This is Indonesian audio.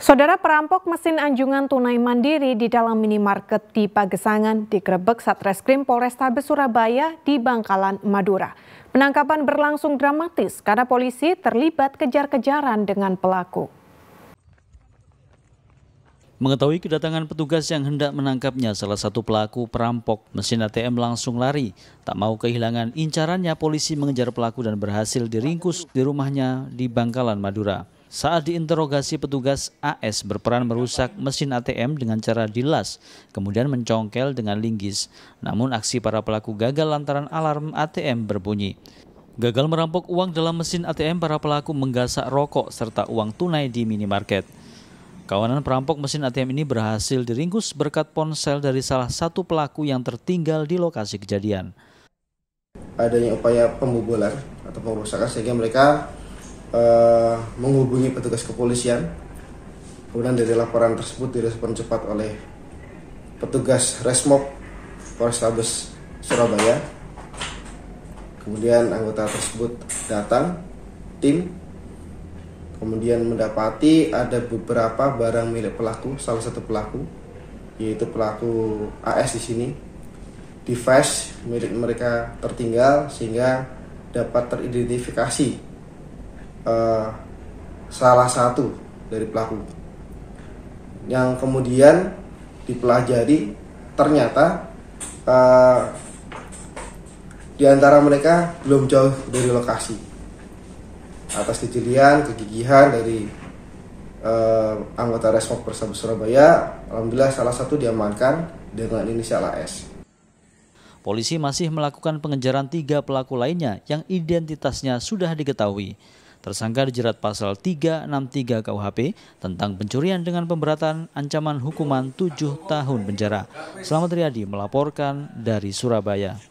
Saudara perampok mesin anjungan tunai mandiri di dalam minimarket di Pagesangan digrebek Satreskrim Polrestabes Surabaya di Bangkalan, Madura. Penangkapan berlangsung dramatis karena polisi terlibat kejar-kejaran dengan pelaku. Mengetahui kedatangan petugas yang hendak menangkapnya, salah satu pelaku perampok mesin ATM langsung lari. Tak mau kehilangan incarannya, polisi mengejar pelaku dan berhasil diringkus di rumahnya di Bangkalan, Madura. Saat diinterogasi petugas, AS berperan merusak mesin ATM dengan cara dilas, kemudian mencongkel dengan linggis. Namun aksi para pelaku gagal lantaran alarm ATM berbunyi. Gagal merampok uang dalam mesin ATM, para pelaku menggasak rokok serta uang tunai di minimarket. Kawanan perampok mesin ATM ini berhasil diringkus berkat ponsel dari salah satu pelaku yang tertinggal di lokasi kejadian. Adanya upaya pembobolan atau pengerusakan sehingga mereka Eh, menghubungi petugas kepolisian. Kemudian dari laporan tersebut direspon cepat oleh petugas Resmob Polrestabes Surabaya. Kemudian anggota tersebut datang, tim, kemudian mendapati ada beberapa barang milik pelaku, salah satu pelaku, yaitu pelaku AS di sini. Device milik mereka tertinggal sehingga dapat teridentifikasi uh, salah satu dari pelaku yang kemudian dipelajari ternyata uh, di antara mereka belum jauh dari lokasi atas kejadian kegigihan dari uh, anggota Resmob Persebaya Surabaya alhamdulillah salah satu diamankan dengan inisial AS Polisi masih melakukan pengejaran tiga pelaku lainnya yang identitasnya sudah diketahui. Tersangka dijerat pasal 363 KUHP tentang pencurian dengan pemberatan ancaman hukuman 7 tahun penjara. Selamat Riyadi melaporkan dari Surabaya.